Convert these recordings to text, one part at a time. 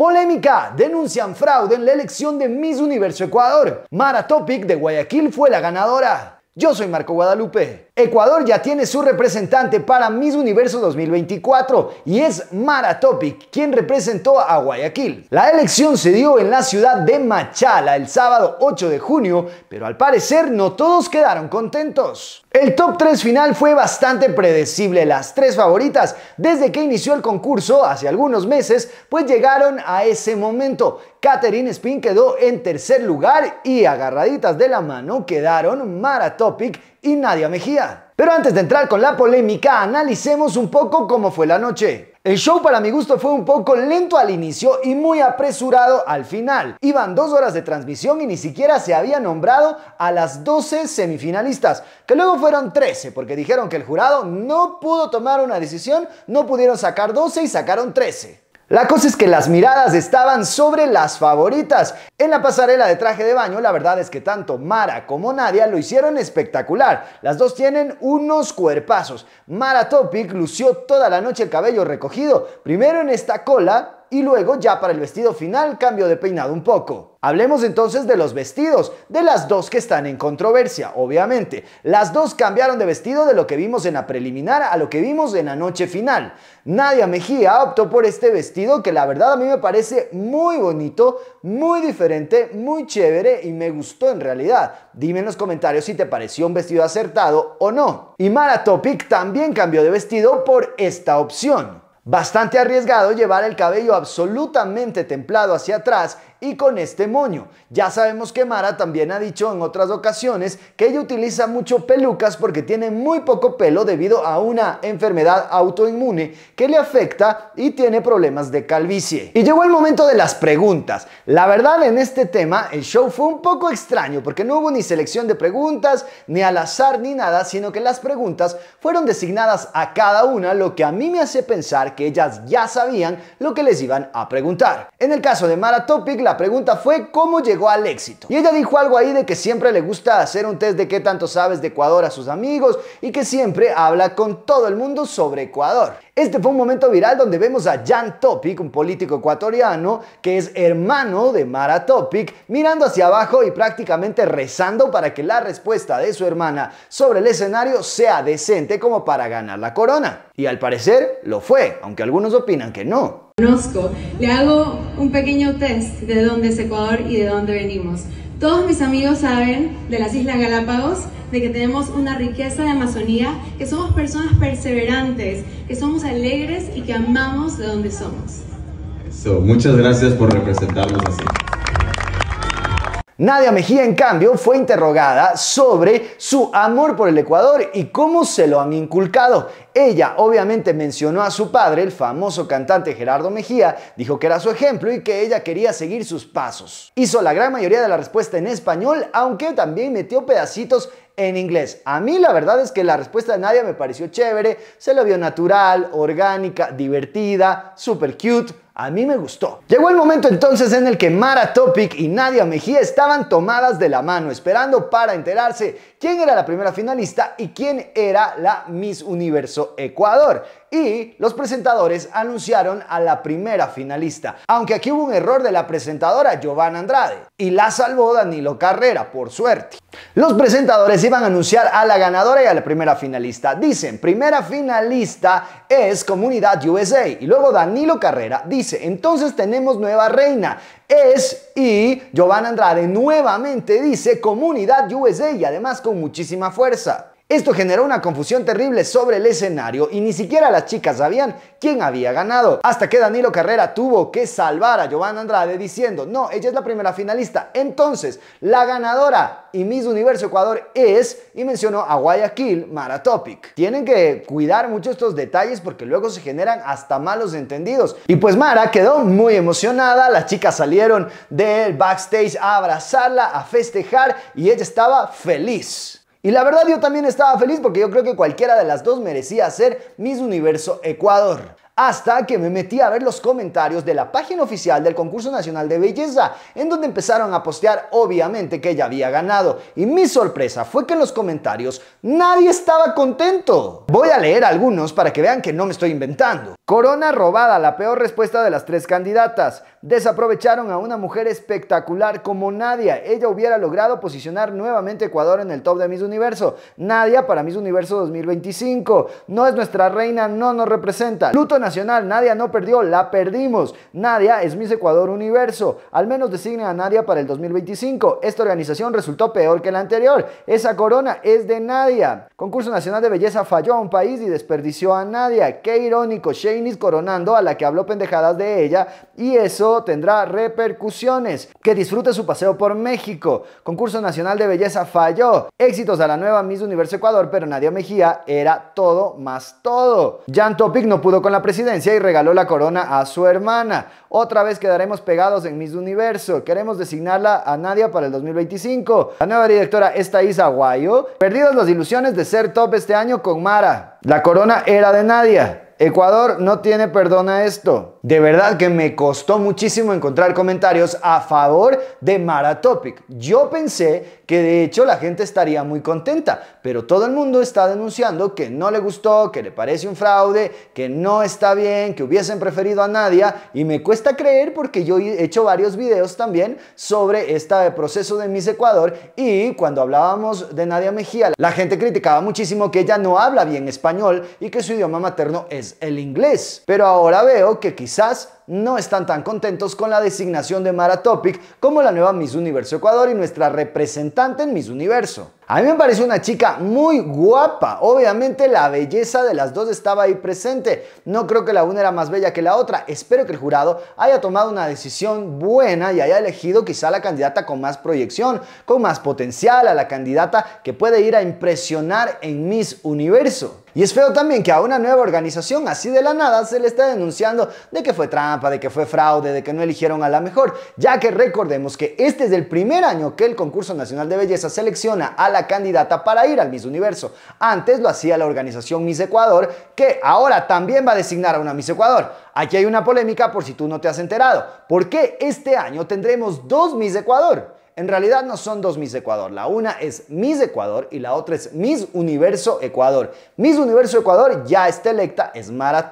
Polémica, denuncian fraude en la elección de Miss Universo Ecuador. Mara Topic de Guayaquil fue la ganadora. Yo soy Marco Guadalupe. Ecuador ya tiene su representante para Miss Universo 2024 y es Maratopic, quien representó a Guayaquil. La elección se dio en la ciudad de Machala el sábado 8 de junio, pero al parecer no todos quedaron contentos. El top 3 final fue bastante predecible, las tres favoritas desde que inició el concurso hace algunos meses, pues llegaron a ese momento. Katherine Spin quedó en tercer lugar y agarraditas de la mano quedaron Mara y Nadia Mejía. Pero antes de entrar con la polémica, analicemos un poco cómo fue la noche. El show para mi gusto fue un poco lento al inicio y muy apresurado al final. Iban dos horas de transmisión y ni siquiera se había nombrado a las 12 semifinalistas, que luego fueron 13 porque dijeron que el jurado no pudo tomar una decisión, no pudieron sacar 12 y sacaron 13. La cosa es que las miradas estaban sobre las favoritas. En la pasarela de traje de baño, la verdad es que tanto Mara como Nadia lo hicieron espectacular. Las dos tienen unos cuerpazos. Mara Topic lució toda la noche el cabello recogido, primero en esta cola, y luego ya para el vestido final cambio de peinado un poco. Hablemos entonces de los vestidos, de las dos que están en controversia, obviamente. Las dos cambiaron de vestido de lo que vimos en la preliminar a lo que vimos en la noche final. Nadia Mejía optó por este vestido que la verdad a mí me parece muy bonito, muy diferente, muy chévere y me gustó en realidad. Dime en los comentarios si te pareció un vestido acertado o no. Y Mara Topic también cambió de vestido por esta opción. Bastante arriesgado llevar el cabello absolutamente templado hacia atrás y con este moño. Ya sabemos que Mara también ha dicho en otras ocasiones que ella utiliza mucho pelucas porque tiene muy poco pelo debido a una enfermedad autoinmune que le afecta y tiene problemas de calvicie. Y llegó el momento de las preguntas. La verdad en este tema el show fue un poco extraño porque no hubo ni selección de preguntas, ni al azar, ni nada, sino que las preguntas fueron designadas a cada una, lo que a mí me hace pensar que ellas ya sabían lo que les iban a preguntar. En el caso de Mara Topic, la pregunta fue cómo llegó al éxito. Y ella dijo algo ahí de que siempre le gusta hacer un test de qué tanto sabes de Ecuador a sus amigos y que siempre habla con todo el mundo sobre Ecuador. Este fue un momento viral donde vemos a Jan Topic, un político ecuatoriano que es hermano de Mara Topic, mirando hacia abajo y prácticamente rezando para que la respuesta de su hermana sobre el escenario sea decente como para ganar la corona. Y al parecer lo fue, aunque algunos opinan que no le hago un pequeño test de dónde es Ecuador y de dónde venimos. Todos mis amigos saben de las Islas Galápagos, de que tenemos una riqueza de Amazonía, que somos personas perseverantes, que somos alegres y que amamos de donde somos. So, muchas gracias por representarnos así. Nadia Mejía, en cambio, fue interrogada sobre su amor por el Ecuador y cómo se lo han inculcado. Ella obviamente mencionó a su padre, el famoso cantante Gerardo Mejía, dijo que era su ejemplo y que ella quería seguir sus pasos. Hizo la gran mayoría de la respuesta en español, aunque también metió pedacitos en inglés. A mí la verdad es que la respuesta de Nadia me pareció chévere, se la vio natural, orgánica, divertida, super cute a mí me gustó. Llegó el momento entonces en el que Mara Topic y Nadia Mejía estaban tomadas de la mano, esperando para enterarse quién era la primera finalista y quién era la Miss Universo Ecuador y los presentadores anunciaron a la primera finalista, aunque aquí hubo un error de la presentadora Giovanna Andrade y la salvó Danilo Carrera, por suerte. Los presentadores iban a anunciar a la ganadora y a la primera finalista. Dicen, primera finalista es Comunidad USA y luego Danilo Carrera dice, entonces tenemos nueva reina, es y Giovanna Andrade nuevamente dice Comunidad USA y además con muchísima fuerza. Esto generó una confusión terrible sobre el escenario y ni siquiera las chicas sabían quién había ganado. Hasta que Danilo Carrera tuvo que salvar a Giovanna Andrade diciendo, no, ella es la primera finalista. Entonces, la ganadora y Miss Universo Ecuador es, y mencionó a Guayaquil, Mara Topic. Tienen que cuidar mucho estos detalles porque luego se generan hasta malos entendidos. Y pues Mara quedó muy emocionada, las chicas salieron del backstage a abrazarla, a festejar y ella estaba feliz. Y la verdad yo también estaba feliz porque yo creo que cualquiera de las dos merecía ser Miss Universo Ecuador hasta que me metí a ver los comentarios de la página oficial del Concurso Nacional de Belleza, en donde empezaron a postear obviamente que ella había ganado. Y mi sorpresa fue que en los comentarios nadie estaba contento. Voy a leer algunos para que vean que no me estoy inventando. Corona robada, la peor respuesta de las tres candidatas. Desaprovecharon a una mujer espectacular como Nadia. Ella hubiera logrado posicionar nuevamente Ecuador en el top de Miss Universo. Nadia para Miss Universo 2025. No es nuestra reina, no nos representa. Luto Nadia no perdió, la perdimos. Nadia es Miss Ecuador Universo. Al menos designen a Nadia para el 2025. Esta organización resultó peor que la anterior. Esa corona es de Nadia. Concurso Nacional de Belleza falló a un país y desperdició a Nadia. Qué irónico, is coronando a la que habló pendejadas de ella y eso tendrá repercusiones. Que disfrute su paseo por México. Concurso Nacional de Belleza falló. Éxitos a la nueva Miss Universo Ecuador, pero Nadia Mejía era todo más todo. Jan Topic no pudo con la y regaló la corona a su hermana. Otra vez quedaremos pegados en Miss Universo. Queremos designarla a Nadia para el 2025. La nueva directora es isa Guayo. Perdidas las ilusiones de ser top este año con Mara. La corona era de Nadia. Ecuador no tiene perdón a esto. De verdad que me costó muchísimo encontrar comentarios a favor de Mara Topic. Yo pensé que de hecho la gente estaría muy contenta, pero todo el mundo está denunciando que no le gustó, que le parece un fraude, que no está bien, que hubiesen preferido a Nadia y me cuesta creer porque yo he hecho varios videos también sobre este proceso de Miss Ecuador y cuando hablábamos de Nadia Mejía, la gente criticaba muchísimo que ella no habla bien español y que su idioma materno es el inglés, pero ahora veo que quizás no están tan contentos con la designación de Mara Topic como la nueva Miss Universo Ecuador y nuestra representante en Miss Universo. A mí me parece una chica muy guapa. Obviamente la belleza de las dos estaba ahí presente. No creo que la una era más bella que la otra. Espero que el jurado haya tomado una decisión buena y haya elegido quizá la candidata con más proyección, con más potencial, a la candidata que puede ir a impresionar en Miss Universo. Y es feo también que a una nueva organización así de la nada se le está denunciando de que fue trampa, de que fue fraude, de que no eligieron a la mejor, ya que recordemos que este es el primer año que el concurso nacional de belleza selecciona a la candidata para ir al Miss Universo. Antes lo hacía la organización Miss Ecuador, que ahora también va a designar a una Miss Ecuador. Aquí hay una polémica por si tú no te has enterado. ¿Por qué este año tendremos dos Miss Ecuador? En realidad no son dos Miss Ecuador. La una es Miss Ecuador y la otra es Miss Universo Ecuador. Miss Universo Ecuador ya está electa, es Mara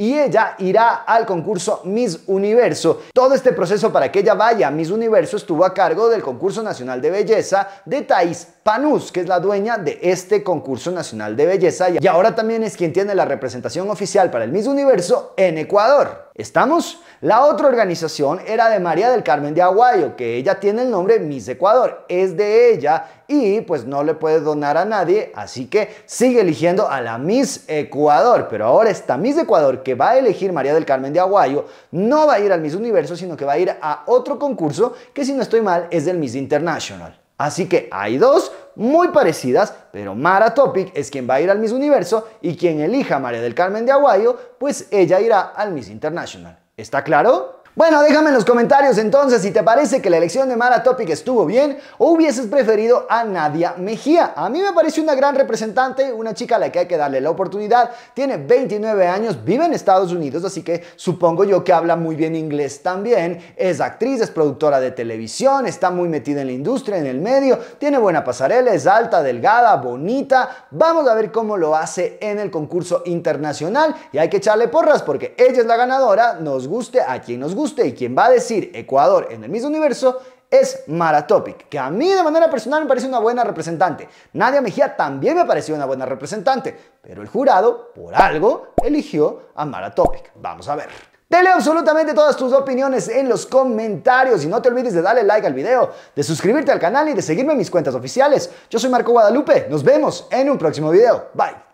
y ella irá al concurso Miss Universo. Todo este proceso para que ella vaya a Miss Universo estuvo a cargo del concurso nacional de belleza de Tais Panús, que es la dueña de este concurso nacional de belleza y ahora también es quien tiene la representación oficial para el Miss Universo en Ecuador. ¿Estamos? La otra organización era de María del Carmen de Aguayo, que ella tiene el nombre Miss Ecuador. Es de ella y pues no le puede donar a nadie, así que sigue eligiendo a la Miss Ecuador. Pero ahora esta Miss Ecuador que va a elegir María del Carmen de Aguayo no va a ir al Miss Universo, sino que va a ir a otro concurso que si no estoy mal es del Miss International. Así que hay dos muy parecidas, pero Mara Topic es quien va a ir al Miss Universo y quien elija a María del Carmen de Aguayo, pues ella irá al Miss International. ¿Está claro? Bueno, déjame en los comentarios entonces si te parece que la elección de Mara Topic estuvo bien o hubieses preferido a Nadia Mejía. A mí me parece una gran representante, una chica a la que hay que darle la oportunidad. Tiene 29 años, vive en Estados Unidos, así que supongo yo que habla muy bien inglés también. Es actriz, es productora de televisión, está muy metida en la industria, en el medio, tiene buena pasarela, es alta, delgada, bonita. Vamos a ver cómo lo hace en el concurso internacional y hay que echarle porras porque ella es la ganadora, nos guste a quien nos guste y quien va a decir Ecuador en el mismo universo es Maratopic que a mí de manera personal me parece una buena representante. Nadia Mejía también me pareció una buena representante, pero el jurado, por algo, eligió a Maratopic Vamos a ver. Dele absolutamente todas tus opiniones en los comentarios y no te olvides de darle like al video, de suscribirte al canal y de seguirme en mis cuentas oficiales. Yo soy Marco Guadalupe, nos vemos en un próximo video. Bye.